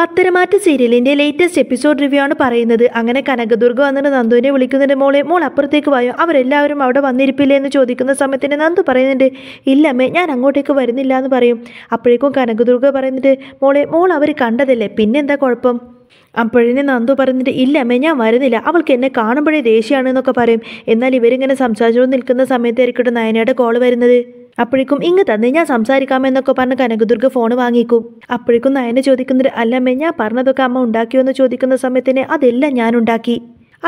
പത്തരമാറ്റ സീരിയലിന്റെ latest episode review ആണ് പറയുന്നത് അങ്ങനെ കനകദുർഗ വന്നിട്ട് നന്ദുവിനെ വിളിക്കുന്നുണ്ട് മോളെ മോൾ അപ്പുറത്തേക്ക് പോയോ അവരെല്ലാവരും അവിടെ വന്നിരിപ്പില്ലേ എന്ന് ചോദിക്കുന്ന സമയത്തിന് നന്ദു പറയുന്നുണ്ട് ഇല്ലമ്മേ ഞാൻ അങ്ങോട്ടേക്ക് വരുന്നില്ല എന്ന് പറയും അപ്പോഴേക്കും കനകദുർഗ പറയുന്നുണ്ട് മോളെ മോൾ അവർ കണ്ടതല്ലേ പിന്നെന്താ കുഴപ്പം അപ്പോഴേ നന്ദു പറഞ്ഞിട്ട് ഇല്ല അമ്മേ ഞാൻ വരുന്നില്ല അവൾക്ക് എന്നെ കാണുമ്പോഴേ ദേഷ്യമാണെന്നൊക്കെ പറയും എന്നാൽ ഇവരിങ്ങനെ സംസാരിച്ചുകൊണ്ട് നിൽക്കുന്ന സമയത്തായിരിക്കട്ടെ നയനയുടെ കോൾ വരുന്നത് അപ്പോഴേക്കും ഇങ്ങ് തന്നെ ഞാൻ സംസാരിക്കാമെന്നൊക്കെ പറഞ്ഞ് കനകദുർഗ ഫോൺ വാങ്ങിക്കും അപ്പോഴേക്കും നയന ചോദിക്കുന്നത് അല്ലമ്മേ ഞാൻ പറഞ്ഞതൊക്കെ അമ്മ ഉണ്ടാക്കിയോ എന്ന് ചോദിക്കുന്ന സമയത്തിന് അതെല്ലാം ഞാൻ ഉണ്ടാക്കി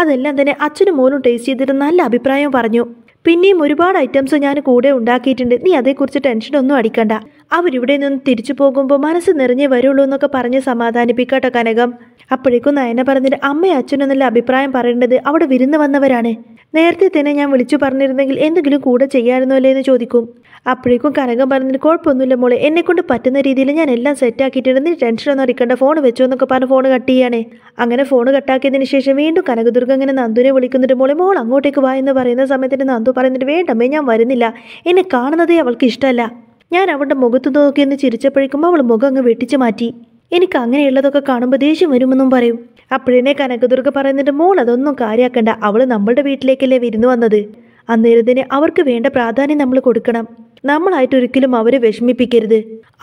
അതെല്ലാം തന്നെ അച്ഛനും മോനും ടേസ്റ്റ് ചെയ്തിട്ട് നല്ല അഭിപ്രായം പറഞ്ഞു പിന്നെയും ഒരുപാട് ഐറ്റംസ് ഞാൻ കൂടെ ഉണ്ടാക്കിയിട്ടുണ്ട് നീ അതേക്കുറിച്ച് ടെൻഷനൊന്നും അടിക്കണ്ട അവരിവിടെ നിന്ന് തിരിച്ചു പോകുമ്പോൾ മനസ്സ് നിറഞ്ഞേ വരുള്ളൂ എന്നൊക്കെ പറഞ്ഞ് സമാധാനിപ്പിക്കട്ടെ കനകം അപ്പോഴേക്കും നയന പറഞ്ഞിട്ട് അമ്മയും അച്ഛനെന്നുള്ള അഭിപ്രായം പറയേണ്ടത് അവിടെ വിരുന്ന് വന്നവരാണ് നേരത്തെ തന്നെ ഞാൻ വിളിച്ചു പറഞ്ഞിരുന്നെങ്കിൽ എന്തെങ്കിലും കൂടെ ചെയ്യാമായിരുന്നു അല്ലേ എന്ന് ചോദിക്കും അപ്പോഴേക്കും കനകം പറഞ്ഞിട്ട് കുഴപ്പമൊന്നുമില്ല മോളെ എന്നെക്കൊണ്ട് പറ്റുന്ന രീതിയിൽ ഞാൻ എല്ലാം സെറ്റാക്കിയിട്ടുണ്ട് നീ ടെൻഷനൊന്നും അറിയിക്കേണ്ട ഫോൺ വെച്ചോ എന്നൊക്കെ പറഞ്ഞ് ഫോൺ കട്ട് ചെയ്യാണ് അങ്ങനെ ഫോൺ കട്ടാക്കിയതിന് ശേഷം വീണ്ടും കനകദുർഗ അങ്ങനെ നന്ദുവിനെ വിളിക്കുന്നുണ്ട് മോളെ മോൾ അങ്ങോട്ടേക്ക് വാ എന്ന് പറയുന്ന സമയത്തിന് നന്ദു പറയുന്നിട്ട് വേണ്ടമ്മേ ഞാൻ വരുന്നില്ല എന്നെ കാണുന്നതേ അവൾക്ക് ഇഷ്ടമല്ല ഞാൻ അവളുടെ മുഖത്ത് നോക്കിയെന്ന് ചിരിച്ചപ്പോഴേക്കും അവൾ മുഖം അങ്ങ് വെട്ടിച്ചു മാറ്റി എനിക്ക് അങ്ങനെയുള്ളതൊക്കെ കാണുമ്പോൾ ദേഷ്യം വരുമെന്നും പറയും അപ്പോഴേ കനകദുർഗ പറയുന്നതിൻ്റെ മോൾ അതൊന്നും കാര്യാക്കണ്ട അവൾ നമ്മളുടെ വീട്ടിലേക്കല്ലേ വിരുന്നു വന്നത് അന്നേരത്തിന് അവർക്ക് വേണ്ട പ്രാധാന്യം നമ്മൾ കൊടുക്കണം നമ്മളായിട്ട് ഒരിക്കലും അവരെ വിഷമിപ്പിക്കരുത്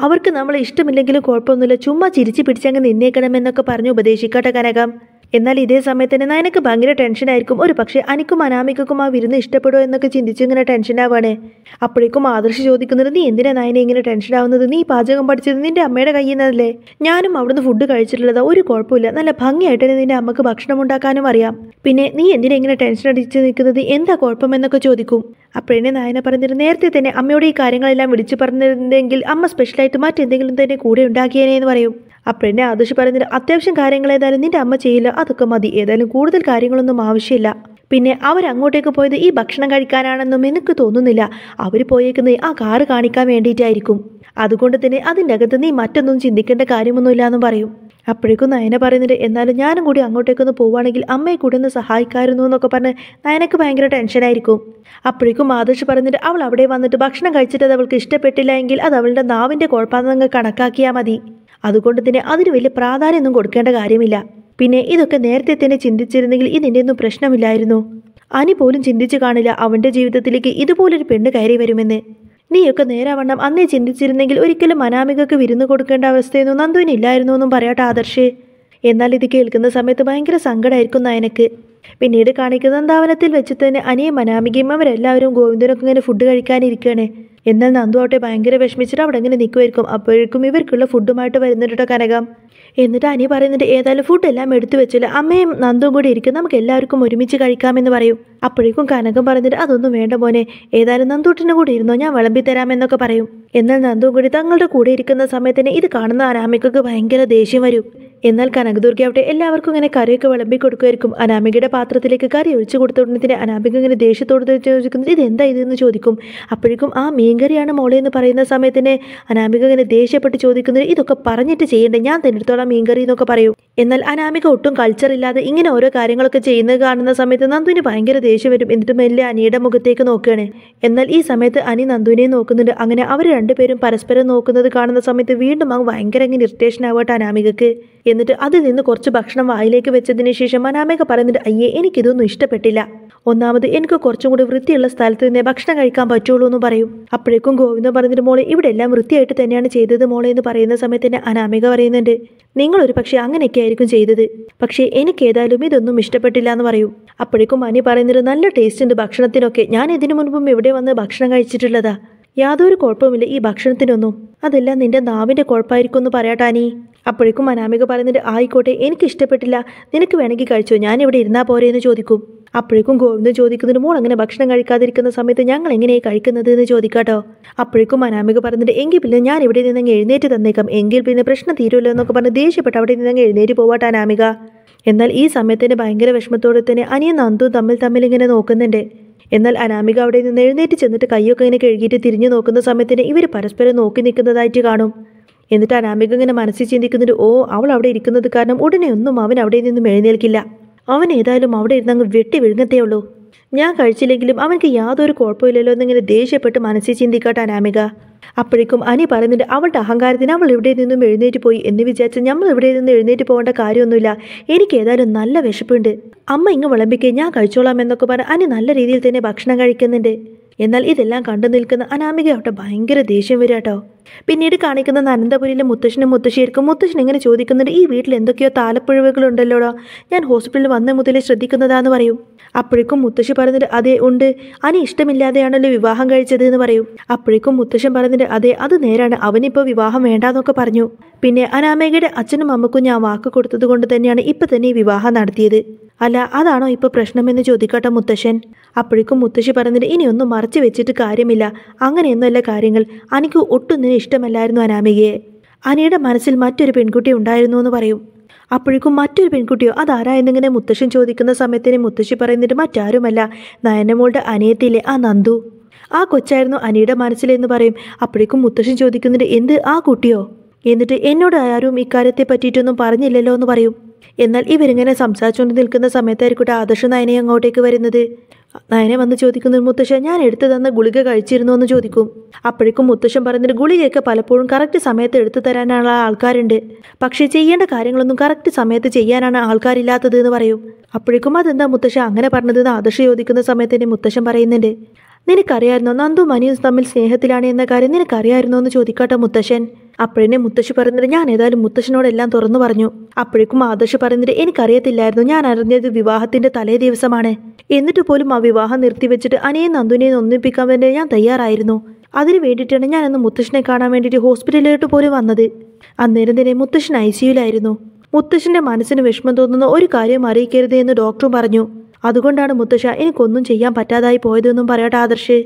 അവർക്ക് നമ്മളെ ഇഷ്ടമില്ലെങ്കിലും കുഴപ്പമൊന്നുമില്ല ചുമ്മാ ചിരിച്ചു പിടിച്ചങ്ങ് നിന്നേക്കണമെന്നൊക്കെ പറഞ്ഞു ഉപദേശിക്കട്ടെ കനകം എന്നാൽ ഇതേ സമയത്ത് തന്നെ നയനക്ക് ഭയങ്കര ടെൻഷനായിരിക്കും ഒരു പക്ഷേ അനിക്കും അനാമികക്കും ആ വിരുന്ന് ഇഷ്ടപ്പെടുമോ എന്നൊക്കെ ചിന്തിച്ച് ഇങ്ങനെ ടെൻഷനാവാണ് അപ്പോഴേക്കും ആദർശ് ചോദിക്കുന്നത് നീ എന്തിനാ നയന ഇങ്ങനെ ടെൻഷനാവുന്നത് നീ പാചകം പഠിച്ചത് നിന്റെ അമ്മയുടെ കയ്യിൽ നിന്നല്ലേ ഞാനും അവിടുന്ന് ഫുഡ് കഴിച്ചിട്ടുള്ളത് ഒരു കുഴപ്പമില്ല നല്ല ഭംഗിയായിട്ട് നിന്റെ അമ്മക്ക് ഭക്ഷണം ഉണ്ടാക്കാനും അറിയാം പിന്നെ നീ എന്തിനാ ഇങ്ങനെ ടെൻഷൻ അടിച്ച് നിൽക്കുന്നത് എന്താ കുഴപ്പമെന്നൊക്കെ ചോദിക്കും അപ്പോഴേ നായന പറഞ്ഞിരുന്നു നേരത്തെ തന്നെ അമ്മയോട് ഈ കാര്യങ്ങളെല്ലാം വിളിച്ചു പറഞ്ഞിരുന്നെങ്കിൽ അമ്മ സ്പെഷ്യലായിട്ട് മറ്റെന്തെങ്കിലും തന്നെ കൂടെ ഉണ്ടാക്കിയേനെ എന്ന് പറയും അപ്പോഴെന്നെ ആദർശ് പറയുന്നത് അത്യാവശ്യം കാര്യങ്ങൾ ഏതായാലും നിന്റെ അമ്മ ചെയ്യില്ല അതൊക്കെ മതി ഏതായാലും കൂടുതൽ കാര്യങ്ങളൊന്നും ആവശ്യമില്ല പിന്നെ അവരങ്ങോട്ടേക്ക് പോയത് ഈ ഭക്ഷണം കഴിക്കാനാണെന്നും എനിക്ക് തോന്നുന്നില്ല അവർ പോയേക്കുന്നത് ആ കാറ് കാണിക്കാൻ വേണ്ടിയിട്ടായിരിക്കും അതുകൊണ്ട് തന്നെ അതിൻ്റെ അകത്ത് നീ മറ്റൊന്നും ചിന്തിക്കേണ്ട കാര്യമൊന്നുമില്ല എന്നും പറയും അപ്പോഴേക്കും നയന പറയുന്നുണ്ട് എന്നാലും ഞാനും കൂടി അങ്ങോട്ടേക്കൊന്ന് പോവുകയാണെങ്കിൽ അമ്മയെ കൂടി ഒന്ന് സഹായിക്കാമായിരുന്നു എന്നൊക്കെ പറഞ്ഞ് നയനക്ക് ഭയങ്കര ടെൻഷനായിരിക്കും അപ്പോഴേക്കും ആദർശ് പറഞ്ഞിട്ട് അവൾ അവിടെ വന്നിട്ട് ഭക്ഷണം കഴിച്ചിട്ട് അത് അവൾക്ക് ഇഷ്ടപ്പെട്ടില്ല എങ്കിൽ അത് അവളുടെ നാവിൻ്റെ കുഴപ്പമാണെന്ന് കണക്കാക്കിയാൽ മതി അതുകൊണ്ട് തന്നെ അതിന് വലിയ പ്രാധാന്യമൊന്നും കൊടുക്കേണ്ട കാര്യമില്ല പിന്നെ ഇതൊക്കെ നേരത്തെ തന്നെ ചിന്തിച്ചിരുന്നെങ്കിൽ ഇതിൻ്റെ ഒന്നും പ്രശ്നമില്ലായിരുന്നു അനി പോലും ചിന്തിച്ചു കാണില്ല അവൻ്റെ ജീവിതത്തിലേക്ക് ഇതുപോലൊരു പെണ്ണ് കയറി വരുമെന്ന് നീയൊക്കെ നേരാവണ്ണം അന്നേ ചിന്തിച്ചിരുന്നെങ്കിൽ ഒരിക്കലും അനാമികക്ക് വിരുന്ന് കൊടുക്കേണ്ട അവസ്ഥയൊന്നും നന്ദുവിന് ഇല്ലായിരുന്നു എന്നും പറയാട്ടെ ആദർശേ എന്നാൽ ഇത് കേൾക്കുന്ന സമയത്ത് ഭയങ്കര സങ്കടമായിരിക്കും നായനക്ക് പിന്നീട് കാണിക്കുന്ന നന്ദാവനത്തിൽ വെച്ച് തന്നെ അനിയും അനാമികയും അവരെല്ലാവരും ഗോവിന്ദനൊക്കെ ഇങ്ങനെ ഫുഡ് കഴിക്കാനിരിക്കുകയാണ് എന്നാൽ നന്ദു ആവട്ടെ ഭയങ്കര വിഷമിച്ചിട്ട് അവിടെ ഇങ്ങനെ നിൽക്കുമായിരിക്കും അപ്പോഴേക്കും ഇവർക്കുള്ള ഫുഡുമായിട്ട് വരുന്നിട്ടോ കനകം എന്നിട്ട് അനി പറയുന്നുണ്ട് ഏതായാലും ഫുഡെല്ലാം എടുത്തു വെച്ചില്ല അമ്മയും നന്ദും കൂടി ഇരിക്കും നമുക്ക് എല്ലാവർക്കും ഒരുമിച്ച് കഴിക്കാമെന്ന് പറയും അപ്പോഴേക്കും കനകം പറഞ്ഞിട്ട് അതൊന്നും വേണ്ട മോനെ ഏതായാലും നന്ദൂട്ടിനെ കൂടി ഇരുന്നോ ഞാൻ വിളമ്പി തരാമെന്നൊക്കെ പറയും എന്നാൽ നന്ദുകുടി തങ്ങളുടെ കൂടെ ഇരിക്കുന്ന സമയത്തിന് ഇത് കാണുന്ന അനാമികക്ക് ഭയങ്കര ദേഷ്യം വരും എന്നാൽ കനകദുർഗ അവിടെ എല്ലാവർക്കും ഇങ്ങനെ കറിയൊക്കെ വിളമ്പി കൊടുക്കുമായിരിക്കും അനാമികയുടെ പാത്രത്തിലേക്ക് കറി ഒഴിച്ചു കൊടുത്തോടുന്നതിന് അനാമിക ഇങ്ങനെ ദേഷ്യത്തോട് ചോദിക്കുന്നത് ഇതെന്താ ഇതെന്ന് ചോദിക്കും അപ്പോഴേക്കും ആ മീൻകറിയാണ് മോളെ എന്ന് പറയുന്ന സമയത്തിന് അനാമിക ഇങ്ങനെ ദേഷ്യപ്പെട്ട് ചോദിക്കുന്നത് ഇതൊക്കെ പറഞ്ഞിട്ട് ചെയ്യേണ്ട ഞാൻ തന്നെ എടുത്തോളാം മീൻകറി എന്നൊക്കെ പറയും എന്നാൽ അനാമിക ഒട്ടും കൾച്ചർ ഇല്ലാതെ ഇങ്ങനെ ഓരോ കാര്യങ്ങളൊക്കെ ചെയ്യുന്നത് കാണുന്ന സമയത്ത് നന്ദുവിന് ഭയങ്കര ദേഷ്യം വരും എന്നിട്ട് മെല്ലെ അനിയുടെ മുഖത്തേക്ക് നോക്കുകയാണ് എന്നാൽ ഈ സമയത്ത് അനി നന്ദുവിനെ നോക്കുന്നുണ്ട് അങ്ങനെ അവർ രണ്ടുപേരും പരസ്പരം നോക്കുന്നത് കാണുന്ന സമയത്ത് വീണ്ടും അങ്ങ് ഭയങ്കര അങ്ങനെ ഇറിറ്റേഷൻ ആവട്ടെ അനാമികക്ക് എന്നിട്ട് അതിൽ നിന്ന് കുറച്ച് ഭക്ഷണം വായിലേക്ക് വെച്ചതിന് ശേഷം അനാമിക പറയുന്നുണ്ട് അയ്യേ എനിക്കിതൊന്നും ഇഷ്ടപ്പെട്ടില്ല ഒന്നാമത് എനിക്ക് കുറച്ചും കൂടി വൃത്തിയുള്ള സ്ഥലത്ത് നിന്നേ ഭക്ഷണം കഴിക്കാൻ പറ്റുള്ളൂ എന്ന് പറയും അപ്പോഴേക്കും ഗോവിന്ദൻ പറഞ്ഞിട്ട് മോളെ ഇവിടെ എല്ലാം വൃത്തിയായിട്ട് തന്നെയാണ് ചെയ്തത് മോളെ എന്ന് പറയുന്ന സമയത്ത് തന്നെ അനാമിക പറയുന്നുണ്ട് നിങ്ങൾ ഒരു പക്ഷേ അങ്ങനെയൊക്കെ ആയിരിക്കും ചെയ്തത് പക്ഷേ എനിക്ക് ഏതായാലും ഇതൊന്നും ഇഷ്ടപ്പെട്ടില്ല എന്ന് പറയും അപ്പോഴേക്കും അനി പറയുന്നത് നല്ല ടേസ്റ്റ് ഉണ്ട് ഭക്ഷണത്തിനൊക്കെ ഞാൻ ഇതിനു മുൻപും ഇവിടെ വന്ന് ഭക്ഷണം കഴിച്ചിട്ടുള്ളതാ യാതൊരു കുഴപ്പമില്ല ഈ ഭക്ഷണത്തിനൊന്നും അതെല്ലാം നിന്റെ നാവിന്റെ കുഴപ്പമായിരിക്കും എന്ന് പറയാട്ടാനി അപ്പോഴേക്കും അനാമിക പറയുന്നുണ്ട് ആയിക്കോട്ടെ എനിക്ക് ഇഷ്ടപ്പെട്ടില്ല നിനക്ക് വേണമെങ്കിൽ കഴിച്ചോ ഞാൻ ഇവിടെ ഇരുന്നാ പോരെ എന്ന് ചോദിക്കും അപ്പോഴേക്കും ഗോവിന്ദൻ ചോദിക്കുന്നതിന് മോൾ അങ്ങനെ ഭക്ഷണം കഴിക്കാതിരിക്കുന്ന സമയത്ത് ഞങ്ങൾ എങ്ങനെയായി കഴിക്കുന്നത് എന്ന് ചോദിക്കാട്ടോ അപ്പോഴേക്കും അനാമിക പറഞ്ഞിട്ട് എങ്കിൽ പിന്നെ ഞാൻ ഇവിടെ നിന്ന് എഴുന്നേറ്റ് തന്നേക്കാം എങ്കിൽ പിന്നെ പ്രശ്നം തീരുമല്ലോ എന്നൊക്കെ പറഞ്ഞ് ദേഷ്യപ്പെട്ട് അവിടെ നിന്ന് എഴുന്നേറ്റ് പോവാട്ടെ അനാമിക എന്നാൽ ഈ സമയത്തിന് ഭയങ്കര വിഷമത്തോടെ തന്നെ അനിയൻ നന്ദു തമ്മിൽ തമ്മിൽ ഇങ്ങനെ നോക്കുന്നുണ്ട് എന്നാൽ അനാമിക അവിടെ നിന്ന് എഴുന്നേറ്റ് ചെന്നിട്ട് കൈയൊക്കെ ഇങ്ങനെ കഴുകിയിട്ട് തിരിഞ്ഞു നോക്കുന്ന സമയത്തിന് ഇവർ പരസ്പരം നോക്കി നിൽക്കുന്നതായിട്ട് കാണും എന്നിട്ട് അനാമിക ഇങ്ങനെ മനസ്സിൽ ചിന്തിക്കുന്നുണ്ട് ഓ അവൾ അവിടെ ഇരിക്കുന്നത് കാരണം ഉടനെ ഒന്നും അവൻ അവിടെ നിന്നും എഴുന്നേൽക്കില്ല അവൻ ഏതായാലും അവിടെ ഇരുന്നങ്ങ് വെട്ടി വിഴുങ്ങത്തേ ഉള്ളൂ ഞാൻ കഴിച്ചില്ലെങ്കിലും അവൻക്ക് യാതൊരു കുഴപ്പമില്ലല്ലോ എന്നിങ്ങനെ ദേഷ്യപ്പെട്ട് മനസ്സിൽ ചിന്തിക്കട്ടെ അനാമിക അപ്പോഴേക്കും അനി പറയുന്നുണ്ട് അവളുടെ അഹങ്കാരത്തിന് അവൾ ഇവിടെ നിന്നും എഴുന്നേറ്റ് പോയി എന്ന് വിചാരിച്ച് നമ്മൾ ഇവിടെ നിന്ന് എഴുന്നേറ്റ് പോകേണ്ട കാര്യമൊന്നുമില്ല എനിക്ക് ഏതായാലും നല്ല വിശപ്പുണ്ട് അമ്മ ഇങ്ങ് വിളമ്പിക്കേ ഞാൻ കഴിച്ചോളാം എന്നൊക്കെ പറഞ്ഞ് അനി നല്ല രീതിയിൽ തന്നെ ഭക്ഷണം കഴിക്കുന്നുണ്ട് എന്നാൽ ഇതെല്ലാം കണ്ടു നിൽക്കുന്ന അനാമിക അവിടെ ഭയങ്കര ദേഷ്യം വരാട്ടോ പിന്നീട് കാണിക്കുന്ന അനന്തപുരിയിലെ മുത്തശ്ശനും മുത്തശ്ശിയർക്കും മുത്തശ്ശൻ ഇങ്ങനെ ചോദിക്കുന്നുണ്ട് ഈ വീട്ടിൽ എന്തൊക്കെയോ താലപ്പുഴവുകളുണ്ടല്ലോടോ ഞാൻ ഹോസ്പിറ്റലിൽ വന്ന മുതലേ ശ്രദ്ധിക്കുന്നതാന്ന് പറയും അപ്പോഴേക്കും മുത്തശ്ശി പറഞ്ഞിട്ട് അതെ ഉണ്ട് അനി ഇഷ്ടമില്ലാതെയാണല്ലോ വിവാഹം കഴിച്ചത് എന്ന് പറയും അപ്പോഴേക്കും മുത്തശ്ശൻ പറഞ്ഞിട്ട് അതെ അത് നേരാണ് അവനിപ്പോൾ വിവാഹം വേണ്ടാന്നൊക്കെ പറഞ്ഞു പിന്നെ അനാമികയുടെ അച്ഛനും അമ്മക്കും ഞാൻ വാക്ക് കൊടുത്തത് കൊണ്ട് തന്നെയാണ് ഇപ്പം തന്നെ ഈ വിവാഹം നടത്തിയത് അല്ല അതാണോ ഇപ്പോൾ പ്രശ്നമെന്ന് ചോദിക്കട്ടെ മുത്തശ്ശൻ അപ്പോഴേക്കും മുത്തശ്ശി പറഞ്ഞിട്ട് ഇനിയൊന്നും മറച്ചു വെച്ചിട്ട് കാര്യമില്ല അങ്ങനെയൊന്നുമല്ല കാര്യങ്ങൾ അനിക്ക് ഒട്ടും ഇഷ്ടമല്ലായിരുന്നു അനാമികയെ അനിയുടെ മനസ്സിൽ മറ്റൊരു പെൺകുട്ടി ഉണ്ടായിരുന്നു എന്ന് പറയും അപ്പോഴേക്കും മറ്റൊരു പെൺകുട്ടിയോ അതാരാ എന്നിങ്ങനെ മുത്തശ്ശൻ ചോദിക്കുന്ന സമയത്തിന് മുത്തശ്ശി പറയുന്നിട്ട് മറ്റാരുമല്ല നയനമോളുടെ അനിയത്തിയിലെ ആ നന്ദു ആ കൊച്ചായിരുന്നു അനിയുടെ മനസ്സിലെന്ന് പറയും അപ്പോഴേക്കും മുത്തശ്ശൻ ചോദിക്കുന്നുണ്ട് എന്ത് ആ കുട്ടിയോ എന്നിട്ട് എന്നോട് ആരും ഇക്കാര്യത്തെ പറ്റിയിട്ടൊന്നും പറഞ്ഞില്ലല്ലോ എന്ന് പറയും എന്നാൽ ഇവരിങ്ങനെ സംസാരിച്ചുകൊണ്ട് നിൽക്കുന്ന സമയത്തായിരിക്കട്ടെ ആദർശ നയനെ അങ്ങോട്ടേക്ക് വരുന്നത് നയനെ വന്ന് ഒരു മുത്തശ്ശ ഞാൻ എടുത്തു തന്ന ഗുളിക കഴിച്ചിരുന്നു എന്ന് ചോദിക്കും അപ്പോഴേക്കും മുത്തശ്ശൻ പറഞ്ഞൊരു ഗുളികയൊക്കെ പലപ്പോഴും കറക്റ്റ് സമയത്ത് എടുത്തു തരാനുള്ള ആൾക്കാരുണ്ട് പക്ഷേ ചെയ്യേണ്ട കാര്യങ്ങളൊന്നും കറക്റ്റ് സമയത്ത് ചെയ്യാനാണ് ആൾക്കാരില്ലാത്തത് എന്ന് പറയും അപ്പോഴേക്കും അതെന്താ മുത്തശ്ശ അങ്ങനെ പറഞ്ഞതെന്ന് ആദർശം ചോദിക്കുന്ന സമയത്ത് മുത്തശ്ശൻ പറയുന്നുണ്ട് നിനക്കറിയായിരുന്നോ നന്ദു മനിയും തമ്മിൽ സ്നേഹത്തിലാണ് എന്ന കാര്യം നിനക്കറിയായിരുന്നോ എന്ന് ചോദിക്കാട്ടോ മുത്തശ്ശൻ അപ്പോഴെന്നെ മുത്തശ്ശി പറയുന്നത് ഞാൻ ഏതായാലും മുത്തശ്ശനോടെല്ലാം തുറന്നു പറഞ്ഞു അപ്പോഴേക്കും ആദർശ് പറയുന്നത് എനിക്കറിയത്തില്ലായിരുന്നു ഞാൻ അറിഞ്ഞത് വിവാഹത്തിന്റെ തലേ ദിവസമാണ് എന്നിട്ട് പോലും ആ വിവാഹം നിർത്തിവെച്ചിട്ട് അനിയും നന്ദുനെയും ഒന്നിപ്പിക്കാൻ വേണ്ടി ഞാൻ തയ്യാറായിരുന്നു അതിനു വേണ്ടിയിട്ടാണ് ഞാൻ അന്ന് മുത്തശ്ശനെ കാണാൻ വേണ്ടിയിട്ട് ഹോസ്പിറ്റലിലോട്ട് പോലും വന്നത് അന്നേരം തന്നെ മുത്തശ്ശൻ ഐ സിയുലായിരുന്നു മുത്തശ്ശന്റെ മനസ്സിന് വിഷമം തോന്നുന്ന ഒരു കാര്യം അറിയിക്കരുത് എന്ന് ഡോക്ടറും പറഞ്ഞു അതുകൊണ്ടാണ് മുത്തശ്ശ എനിക്കൊന്നും ചെയ്യാൻ പറ്റാതായി പോയതെന്നും പറയട്ടെ ആദർശ്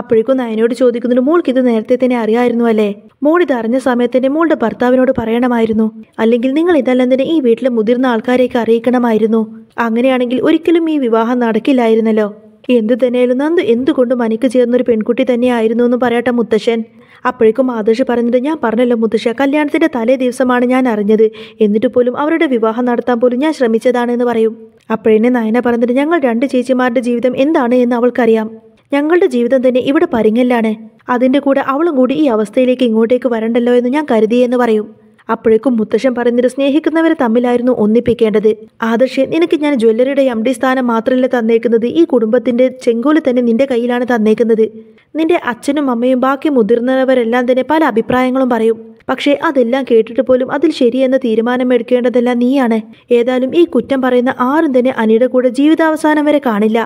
അപ്പോഴേക്കും നയനോട് ചോദിക്കുന്നതിന് മോൾക്ക് ഇത് നേരത്തെ തന്നെ അറിയായിരുന്നു അല്ലേ മോൾ ഇത് അറിഞ്ഞ സമയത്തിന്റെ മോളുടെ ഭർത്താവിനോട് പറയണമായിരുന്നു അല്ലെങ്കിൽ നിങ്ങൾ ഇതെല്ലാം തന്നെ ഈ വീട്ടിലെ മുതിർന്ന ആൾക്കാരെയൊക്കെ അറിയിക്കണമായിരുന്നു അങ്ങനെയാണെങ്കിൽ ഒരിക്കലും ഈ വിവാഹം നടക്കില്ലായിരുന്നല്ലോ എന്ത് തന്നെയാലും നന്ദു എന്തുകൊണ്ടും അനിക്ക് ചേർന്നൊരു പെൺകുട്ടി തന്നെയായിരുന്നു എന്ന് പറയട്ടെ മുത്തശ്ശൻ അപ്പോഴേക്കും ആദർശ് പറഞ്ഞിട്ട് ഞാൻ പറഞ്ഞല്ലോ മുത്തശ്ശ കല്യാണത്തിന്റെ തലേ ദിവസമാണ് ഞാൻ അറിഞ്ഞത് എന്നിട്ട് പോലും അവരുടെ വിവാഹം നടത്താൻ പോലും ഞാൻ ശ്രമിച്ചതാണ് എന്ന് പറയും അപ്പോഴെന്നെ നയന പറഞ്ഞിട്ട് ഞങ്ങൾ രണ്ട് ചേച്ചിമാരുടെ ജീവിതം എന്താണ് എന്ന് അവൾക്കറിയാം ഞങ്ങളുടെ ജീവിതം തന്നെ ഇവിടെ പരിങ്ങല്ലാണ് അതിൻ്റെ കൂടെ അവളും കൂടി ഈ അവസ്ഥയിലേക്ക് ഇങ്ങോട്ടേക്ക് വരണ്ടല്ലോ എന്ന് ഞാൻ കരുതിയെന്ന് പറയും അപ്പോഴേക്കും മുത്തശ്ശൻ പറയുന്നത് സ്നേഹിക്കുന്നവരെ തമ്മിലായിരുന്നു ഒന്നിപ്പിക്കേണ്ടത് ആദർശെ നിനക്ക് ഞാൻ ജ്വല്ലറിയുടെ എം ഡി സ്ഥാനം മാത്രമല്ല തന്നേക്കുന്നത് ഈ കുടുംബത്തിന്റെ ചെങ്കോല് തന്നെ നിന്റെ കയ്യിലാണ് തന്നേക്കുന്നത് നിന്റെ അച്ഛനും അമ്മയും ബാക്കി മുതിർന്നവരെല്ലാം തന്നെ പല അഭിപ്രായങ്ങളും പറയും പക്ഷേ അതെല്ലാം കേട്ടിട്ട് പോലും അതിൽ ശരിയെന്ന തീരുമാനം എടുക്കേണ്ടതെല്ലാം നീയാണ് ഏതായാലും ഈ കുറ്റം പറയുന്ന ആരും തന്നെ അനിയുടെ കൂടെ ജീവിതാവസാനം വരെ കാണില്ല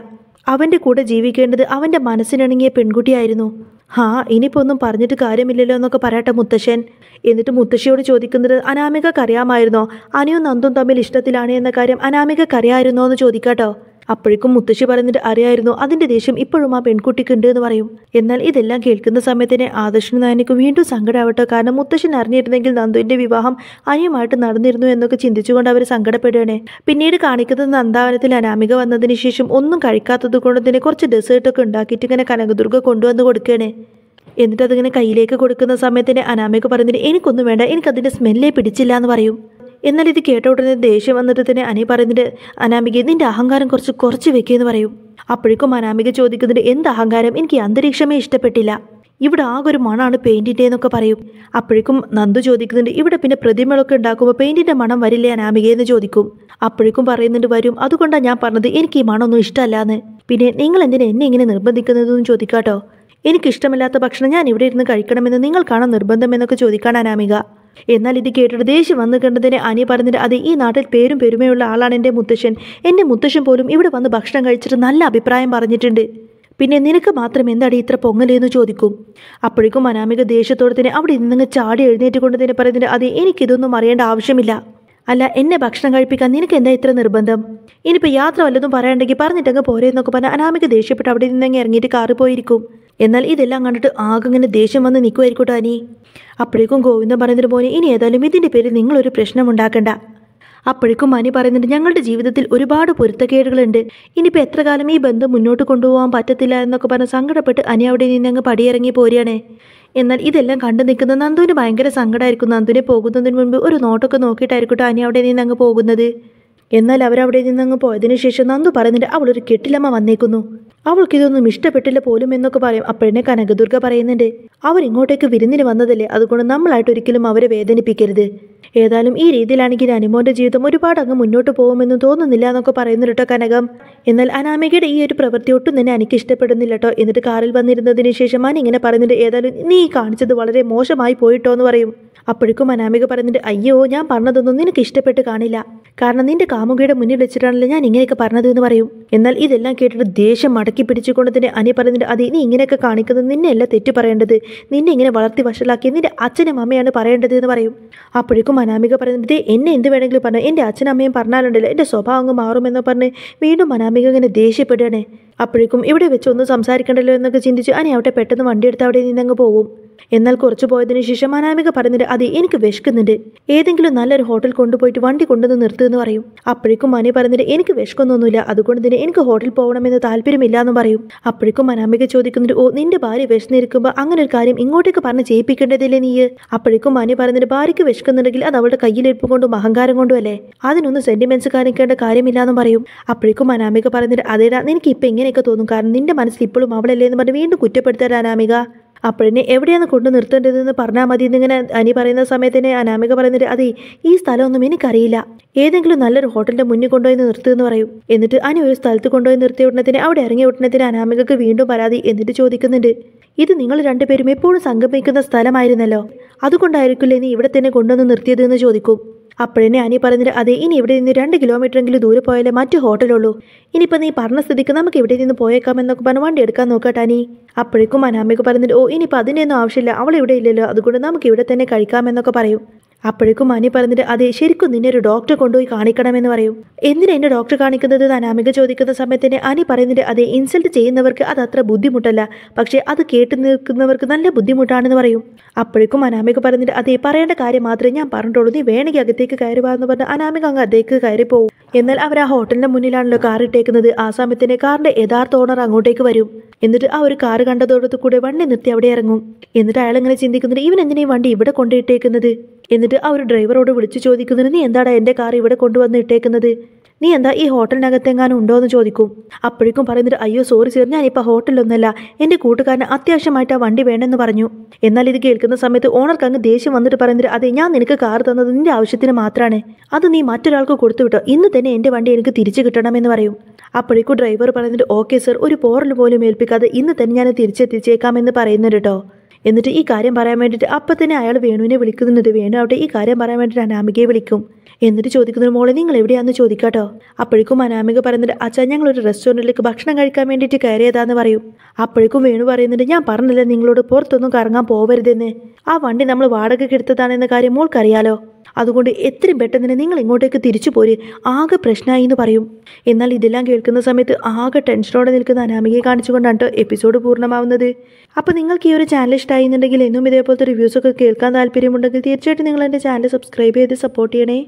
അവൻ്റെ കൂടെ ജീവിക്കേണ്ടത് അവൻ്റെ മനസ്സിനിണങ്ങിയ പെൺകുട്ടിയായിരുന്നു ഹാ ഇനിയിപ്പോൾ ഒന്നും പറഞ്ഞിട്ട് കാര്യമില്ലല്ലോ എന്നൊക്കെ പറയട്ടെ മുത്തശ്ശൻ എന്നിട്ട് മുത്തശ്ശിയോട് ചോദിക്കുന്നത് അനാമികക്കറിയാമായിരുന്നോ അനിയും നന്ദും തമ്മിൽ ഇഷ്ടത്തിലാണ് എന്ന കാര്യം അനാമികക്കറിയായിരുന്നോ എന്ന് ചോദിക്കാട്ടോ അപ്പോഴേക്കും മുത്തശ്ശി പറയുന്നത് അറിയായിരുന്നു അതിന്റെ ദേഷ്യം ഇപ്പോഴും ആ പെൺകുട്ടിക്കുണ്ട് എന്ന് പറയും എന്നാൽ ഇതെല്ലാം കേൾക്കുന്ന സമയത്തിനെ ആദർശനും നായനക്ക് വീണ്ടും സങ്കടമാവട്ടെ കാരണം മുത്തശ്ശൻ അറിഞ്ഞിരുന്നെങ്കിൽ നന്ദുവിന്റെ വിവാഹം അനിയുമായിട്ട് നടന്നിരുന്നു എന്നൊക്കെ ചിന്തിച്ചുകൊണ്ട് അവർ സങ്കടപ്പെടുകയാണ് പിന്നീട് കാണിക്കുന്നത് നന്ദാവനത്തിൽ അനാമിക വന്നതിന് ശേഷം ഒന്നും കഴിക്കാത്തത് കൊണ്ട് തന്നെ കുറച്ച് ഡെസേർട്ടൊക്കെ ഉണ്ടാക്കിയിട്ട് ഇങ്ങനെ കനകദുർഗ കൊണ്ടുവന്ന് കൊടുക്കുകയാണ് എന്നിട്ട് അതിങ്ങനെ കയ്യിലേക്ക് കൊടുക്കുന്ന സമയത്തിന് അനാമിക പറഞ്ഞിട്ട് എനിക്കൊന്നും വേണ്ട എനിക്കതിൻ്റെ സ്മെല്ലേ പിടിച്ചില്ല എന്ന് പറയും എന്നാൽ ഇത് കേട്ട ഉടനെ ദേഷ്യം വന്നിട്ട് തന്നെ അനി പറയുന്നുണ്ട് അനാമിക നിന്റെ അഹങ്കാരം കുറച്ച് കുറച്ച് വെക്കുമെന്ന് പറയും അപ്പോഴേക്കും അനാമിക ചോദിക്കുന്നുണ്ട് എന്ത് അഹങ്കാരം എനിക്ക് അന്തരീക്ഷമേ ഇഷ്ടപ്പെട്ടില്ല ഇവിടെ ആകെ ഒരു മണമാണ് പെയിന്റിന്റെ എന്നൊക്കെ പറയും അപ്പോഴേക്കും നന്ദു ചോദിക്കുന്നുണ്ട് ഇവിടെ പിന്നെ പ്രതിമകളൊക്കെ ഉണ്ടാക്കുമ്പോൾ പെയിൻറ്റിൻ്റെ മണം വരില്ലേ എന്ന് ചോദിക്കും അപ്പോഴേക്കും പറയുന്നുണ്ട് വരും അതുകൊണ്ടാണ് ഞാൻ പറഞ്ഞത് എനിക്ക് ഈ മണമൊന്നും ഇഷ്ടമല്ല എന്ന് പിന്നെ നിങ്ങൾ എന്തിനാ എന്നെ ഇങ്ങനെ നിർബന്ധിക്കുന്നതെന്ന് ചോദിക്കാട്ടോ എനിക്കിഷ്ടമില്ലാത്ത ഭക്ഷണം ഞാൻ ഇവിടെ ഇരുന്ന് കഴിക്കണമെന്ന് നിങ്ങൾക്കാണോ നിർബന്ധം എന്നൊക്കെ ചോദിക്കാണ് അനാമിക എന്നാൽ ഇത് കേട്ടിട്ട് ദേഷ്യം വന്നു കണ്ടതിന് അനിയ പറഞ്ഞിട്ട് അത് ഈ നാട്ടിൽ പേരും പെരുമയുള്ള ആളാണ് എൻ്റെ മുത്തശ്ശൻ എൻ്റെ മുത്തശ്ശൻ പോലും ഇവിടെ വന്ന് ഭക്ഷണം കഴിച്ചിട്ട് നല്ല അഭിപ്രായം പറഞ്ഞിട്ടുണ്ട് പിന്നെ നിനക്ക് മാത്രം എന്താടി ഇത്ര പൊങ്ങലേന്ന് ചോദിക്കും അപ്പോഴേക്കും അനാമിക ദേഷ്യത്തോടെ തന്നെ അവിടെ നിന്നങ്ങ് ചാടി എഴുന്നേറ്റ് കൊണ്ട് തന്നെ പറയുന്നുണ്ട് അത് എനിക്കിതൊന്നും അറിയേണ്ട ആവശ്യമില്ല അല്ല എന്നെ ഭക്ഷണം കഴിപ്പിക്കാൻ നിനക്ക് എന്താ ഇത്ര നിർബന്ധം ഇനിയിപ്പോൾ യാത്ര വല്ലതും പറയണ്ടെങ്കിൽ പറഞ്ഞിട്ടങ്ങ് പോരെ എന്നൊക്കെ പറഞ്ഞാൽ അനാമിക ദേഷ്യപ്പെട്ട് അവിടെ നിന്നങ്ങ് ഇറങ്ങിയിട്ട് കാറി പോയിരിക്കും എന്നാൽ ഇതെല്ലാം കണ്ടിട്ട് ആകെ ഇങ്ങനെ ദേഷ്യം വന്ന് നിൽക്കുമായിരിക്കോട്ടോ അനി അപ്പോഴേക്കും ഗോവിന്ദൻ പറയുന്നൊരു പോലെ ഇനി ഏതായാലും ഇതിൻ്റെ പേരിൽ നിങ്ങളൊരു പ്രശ്നം ഉണ്ടാക്കണ്ട അപ്പോഴേക്കും അനി പറയുന്നുണ്ട് ഞങ്ങളുടെ ജീവിതത്തിൽ ഒരുപാട് പൊരുത്തക്കേടുകളുണ്ട് ഇനിയിപ്പോൾ എത്ര കാലം ഈ ബന്ധം മുന്നോട്ട് കൊണ്ടുപോകാൻ പറ്റത്തില്ല എന്നൊക്കെ പറഞ്ഞ് സങ്കടപ്പെട്ട് അനി അവിടെ നിന്ന് അങ്ങ് പടിയിറങ്ങി പോരുകയാണ് എന്നാൽ ഇതെല്ലാം കണ്ടു നിൽക്കുന്ന നന്ദുവിന് ഭയങ്കര സങ്കടമായിരിക്കും നന്ദുവിനെ പോകുന്നതിന് മുൻപ് ഒരു നോട്ടൊക്കെ നോക്കിയിട്ടായിരിക്കട്ടോ അനി അവിടെ നിന്ന് അങ്ങ് പോകുന്നത് എന്നാൽ അവരവിടെ നിന്നങ്ങ് പോയതിനു ശേഷം നന്ദു പറയുന്നുണ്ട് അവളൊരു കെട്ടിലമ്മ വന്നേക്കുന്നു അവൾക്ക് ഇതൊന്നും ഇഷ്ടപ്പെട്ടില്ല പോലും എന്നൊക്കെ പറയും അപ്പോഴേ കനകദുർഗ പറയുന്നുണ്ട് അവരിങ്ങോട്ടേക്ക് വിരുന്നിന് വന്നതല്ലേ അതുകൊണ്ട് നമ്മളായിട്ട് ഒരിക്കലും അവരെ വേദനിപ്പിക്കരുത് ഏതായാലും ഈ രീതിയിലാണെങ്കിൽ അനുമോന്റെ ജീവിതം ഒരുപാട് അങ്ങ് മുന്നോട്ട് പോകുമെന്ന് തോന്നുന്നില്ല എന്നൊക്കെ പറയുന്നു കേട്ടോ കനകം എന്നാൽ അനാമികയുടെ ഈ ഒരു പ്രവൃത്തി ഒട്ടും തന്നെ എനിക്ക് ഇഷ്ടപ്പെടുന്നില്ല കേട്ടോ എന്നിട്ട് കാറിൽ വന്നിരുന്നതിന് ശേഷം ഞാൻ ഇങ്ങനെ പറയുന്നുണ്ട് ഏതായാലും നീ കാണിച്ചത് വളരെ മോശമായി പോയിട്ടോ എന്ന് പറയും അപ്പോഴേക്കും അനാമിക പറയുന്നുണ്ട് അയ്യോ ഞാൻ പറഞ്ഞതൊന്നും നിനക്ക് ഇഷ്ടപ്പെട്ട് കാണില്ല കാരണം നിന്റെ കാമുകയുടെ മുന്നിൽ വെച്ചിട്ടാണല്ലോ ഞാൻ ഇങ്ങനെയൊക്കെ പറഞ്ഞത് എന്ന് പറയും എന്നാൽ ഇതെല്ലാം കേട്ടിട്ട് ദേഷ്യം മടക്കി പിടിച്ചുകൊണ്ട് തന്നെ അനി പറയുന്നുണ്ട് അതെ നീ ഇങ്ങനെയൊക്കെ കാണിക്കുന്നത് നിന്നെയല്ല തെറ്റു പറയേണ്ടത് നിന്നെ ഇങ്ങനെ വളർത്തി വഷളാക്കി നിന്റെ അച്ഛനും അമ്മയാണ് പറയേണ്ടത് എന്ന് പറയും അപ്പോഴേക്കും അനാമിക പറയുന്നത് എന്നെ എന്ത് വേണമെങ്കിലും പറഞ്ഞു എൻ്റെ അച്ഛനും അമ്മയും പറഞ്ഞാലുണ്ടല്ലോ എൻ്റെ സ്വഭാവം അങ്ങ് മാറുമെന്ന് പറഞ്ഞ് വീണ്ടും അനാമിക ഇങ്ങനെ ദേഷ്യപ്പെടുകയാണ് അപ്പോഴേക്കും ഇവിടെ വെച്ച് ഒന്ന് സംസാരിക്കണ്ടല്ലോ എന്നൊക്കെ ചിന്തിച്ച് അനി അവിടെ പെട്ടെന്ന് വണ്ടി എടുത്ത് അവിടെ നിന്നങ്ങ് പോകും എന്നാൽ കുറച്ചു പോയതിനു ശേഷം അനാമിക പറഞ്ഞിട്ട് അതെ എനിക്ക് വിശക്കുന്നുണ്ട് ഏതെങ്കിലും നല്ലൊരു ഹോട്ടൽ കൊണ്ടുപോയിട്ട് വണ്ടി കൊണ്ടുവന്ന് നിർത്തുമെന്ന് പറയും അപ്പോഴേക്കും മനു പറഞ്ഞിട്ട് എനിക്ക് വിശക്കൊന്നൊന്നുമില്ല അതുകൊണ്ട് തന്നെ എനിക്ക് ഹോട്ടൽ പോകണമെന്ന് താല്പര്യമില്ല എന്ന് പറയും അപ്പോഴേക്കും അനാമിക ചോദിക്കുന്നുണ്ട് ഓ നിന്റെ ഭാര്യ വിശന്നിരിക്കുമ്പോൾ അങ്ങനെ ഒരു കാര്യം ഇങ്ങോട്ടേക്ക് പറഞ്ഞ് ചെയ്യിപ്പിക്കേണ്ടതില്ലേ നീ അപ്പോഴേക്കും മനു പറഞ്ഞിട്ട് ഭാര്യയ്ക്ക് വിശക്കുന്നുണ്ടെങ്കിൽ അത് അവളുടെ കയ്യിലിരിപ്പ് കൊണ്ടും അഹങ്കാരം കൊണ്ടും അല്ലേ അതിനൊന്നും സെന്റിമെന്റ്സ് കാണിക്കേണ്ട കാര്യമില്ലാന്ന് പറയും അപ്പോഴേക്കും അനാമിക പറഞ്ഞിട്ട് അതേടാ നിനക്ക് ഇപ്പൊ ഇങ്ങനെയൊക്കെ തോന്നും കാരണം നിന്റെ മനസ്സിൽ ഇപ്പോഴും അവളല്ലേ എന്ന് പറഞ്ഞ് വീണ്ടും കുറ്റപ്പെടുത്തരാ അനാമിക അപ്പോഴിനെ എവിടെയാണ് കൊണ്ടു നിർത്തേണ്ടതെന്ന് പറഞ്ഞാൽ മതി എന്നിങ്ങനെ അനി പറയുന്ന സമയത്തിന് അനാമിക പറയുന്നുണ്ട് അതെ ഈ സ്ഥലമൊന്നും എനിക്കറിയില്ല ഏതെങ്കിലും നല്ലൊരു ഹോട്ടലിൻ്റെ മുന്നിൽ കൊണ്ടുപോയി നിർത്തുമെന്ന് പറയും എന്നിട്ട് അനി ഒരു സ്ഥലത്ത് കൊണ്ടുപോയി നിർത്തിയ ഉടനെ അവിടെ ഇറങ്ങിയ ഉടനെ അനാമികക്ക് വീണ്ടും പരാതി എന്നിട്ട് ചോദിക്കുന്നുണ്ട് ഇത് നിങ്ങൾ രണ്ടുപേരും എപ്പോഴും സംഗമിക്കുന്ന സ്ഥലമായിരുന്നല്ലോ അതുകൊണ്ടായിരിക്കില്ലേ നീ ഇവിടെ തന്നെ കൊണ്ടുവന്ന് നിർത്തിയതെന്ന് ചോദിക്കും അപ്പോഴേ ആനി പറഞ്ഞത് അതെ ഇനി ഇവിടെ നിന്ന് രണ്ട് കിലോമീറ്ററെങ്കിലും ദൂരെ പോയാലേ മറ്റു ഹോട്ടലുള്ളൂ ഇനിയിപ്പോൾ നീ പറഞ്ഞ സ്ഥിതിക്ക് നമുക്ക് ഇവിടെ നിന്ന് പോയേക്കാം എന്നൊക്കെ പറഞ്ഞ് വണ്ടി എടുക്കാൻ നോക്കട്ടാനി അപ്പോഴേക്കും അനാമയ്ക്ക് പറഞ്ഞിട്ട് ഓ ഇനിയിപ്പോൾ അതിനൊന്നും ആവശ്യമില്ല അവൾ ഇവിടെ ഇല്ലല്ലോ അതുകൊണ്ട് നമുക്ക് ഇവിടെ തന്നെ കഴിക്കാമെന്നൊക്കെ പറയും അപ്പോഴേക്കും മണി പറഞ്ഞിട്ട് അതെ ശരിക്കും നിന്നെ ഒരു ഡോക്ടറെ കൊണ്ടുപോയി കാണിക്കണമെന്ന് പറയും എന്തിനാ എന്നെ ഡോക്ടർ കാണിക്കുന്നത് താൻ അമിക ചോദിക്കുന്ന സമയത്തിന് അനി പറയുന്നുണ്ട് അതെ ഇൻസൾട്ട് ചെയ്യുന്നവർക്ക് അത് അത്ര ബുദ്ധിമുട്ടല്ല പക്ഷേ അത് കേട്ട് നിൽക്കുന്നവർക്ക് നല്ല ബുദ്ധിമുട്ടാണെന്ന് പറയും അപ്പോഴേക്കും അനാമിക പറഞ്ഞിട്ട് അതെ പറയേണ്ട കാര്യം മാത്രമേ ഞാൻ പറഞ്ഞിട്ടുള്ളൂ നീ വേണമെങ്കിൽ അകത്തേക്ക് കയറുക എന്ന് പറഞ്ഞ് അനാമിക അങ്ങ് അതേക്ക് കയറി പോകും എന്നാൽ അവർ ആ ഹോട്ടലിന്റെ മുന്നിലാണല്ലോ കാർ ഇട്ടേക്കുന്നത് ആ സമയത്തിന് കാറിന്റെ യഥാർത്ഥ ഓണർ അങ്ങോട്ടേക്ക് വരും എന്നിട്ട് ആ ഒരു കാർ കണ്ടതോടത്ത് കൂടെ വണ്ടി നിർത്തി അവിടെ ഇറങ്ങും എന്നിട്ട് അയാൾ ഇങ്ങനെ ചിന്തിക്കുന്നുണ്ട് ഇവൻ എങ്ങനെയും വണ്ടി ഇവിടെ കൊണ്ടിട്ടേക്കുന്നത് എന്നിട്ട് ആ ഒരു ഡ്രൈവറോട് വിളിച്ചു ചോദിക്കുന്നതിന് നീ എന്താടാ എൻ്റെ കാർ ഇവിടെ കൊണ്ടുവന്ന് ഇട്ടേക്കുന്നത് നീ എന്താ ഈ ഹോട്ടലിനകത്തെങ്ങാനും ഉണ്ടോ എന്ന് ചോദിക്കും അപ്പോഴേക്കും പറയുന്നത് അയ്യോ സോറി സർ ഞാനിപ്പോൾ ഹോട്ടലൊന്നല്ല എൻ്റെ കൂട്ടുകാരന് അത്യാവശ്യമായിട്ട് ആ വണ്ടി വേണമെന്ന് പറഞ്ഞു എന്നാൽ ഇത് കേൾക്കുന്ന സമയത്ത് ഓണർക്ക് അങ്ങ് ദേഷ്യം വന്നിട്ട് പറയുന്നത് അതെ ഞാൻ നിനക്ക് കാർ തന്നത് നിന്റെ ആവശ്യത്തിന് മാത്രമാണ് അത് നീ മറ്റൊരാൾക്ക് കൊടുത്തു വിട്ടോ ഇന്ന് തന്നെ എൻ്റെ വണ്ടി എനിക്ക് തിരിച്ചു കിട്ടണമെന്ന് പറയും അപ്പോഴേക്കും ഡ്രൈവർ പറയുന്നത് ഓക്കെ സർ ഒരു പോറൽ പോലും ഏൽപ്പിക്കാതെ ഇന്ന് തന്നെ ഞാൻ തിരിച്ചെത്തിച്ചേക്കാമെന്ന് പറയുന്നുണ്ട് കേട്ടോ എന്നിട്ട് ഈ കാര്യം പറയാൻ വേണ്ടിയിട്ട് അപ്പം തന്നെ അയാൾ വേണുവിനെ വിളിക്കുന്നുണ്ട് വേണു അവിടെ ഈ കാര്യം പറയാൻ വേണ്ടിയിട്ട് അനാമികയെ വിളിക്കും എന്നിട്ട് ചോദിക്കുന്നതിന് മോളെ നിങ്ങൾ എവിടെയാണെന്ന് ചോദിക്കാട്ടോ അപ്പോഴേക്കും അനാമിക പറയുന്നുണ്ട് അച്ഛാ ഞങ്ങൾ ഒരു റെസ്റ്റോറൻറ്റിലേക്ക് ഭക്ഷണം കഴിക്കാൻ വേണ്ടിയിട്ട് കയറിയതാന്ന് പറയും അപ്പോഴേക്കും വേണു പറയുന്നുണ്ട് ഞാൻ പറഞ്ഞില്ല നിങ്ങളോട് പുറത്തൊന്നും കറങ്ങാൻ പോവരുതെന്ന് ആ വണ്ടി നമ്മൾ വാടക എടുത്തതാണെന്ന കാര്യം മോൾക്കറിയാലോ അതുകൊണ്ട് എത്രയും പെട്ടെന്ന് തന്നെ നിങ്ങൾ ഇങ്ങോട്ടേക്ക് തിരിച്ചു പോര് ആകെ പ്രശ്നമായി എന്ന് പറയും എന്നാൽ ഇതെല്ലാം കേൾക്കുന്ന സമയത്ത് ആകെ ടെൻഷനോടെ നിൽക്കുന്ന അനാമികയെ കാണിച്ചുകൊണ്ടാണ് എപ്പിസോഡ് പൂർണ്ണമാവുന്നത് അപ്പോൾ നിങ്ങൾക്ക് ഈ ഒരു ചാനൽ ഇഷ്ടമായി എന്നുണ്ടെങ്കിൽ എന്നും ഇതേപോലത്തെ റിവ്യൂസൊക്കെ കേൾക്കാൻ താല്പര്യമുണ്ടെങ്കിൽ തീർച്ചയായിട്ടും നിങ്ങൾ എൻ്റെ ചാനൽ സബ്സ്ക്രൈബ് ചെയ്ത് സപ്പോർട്ട് ചെയ്യണേ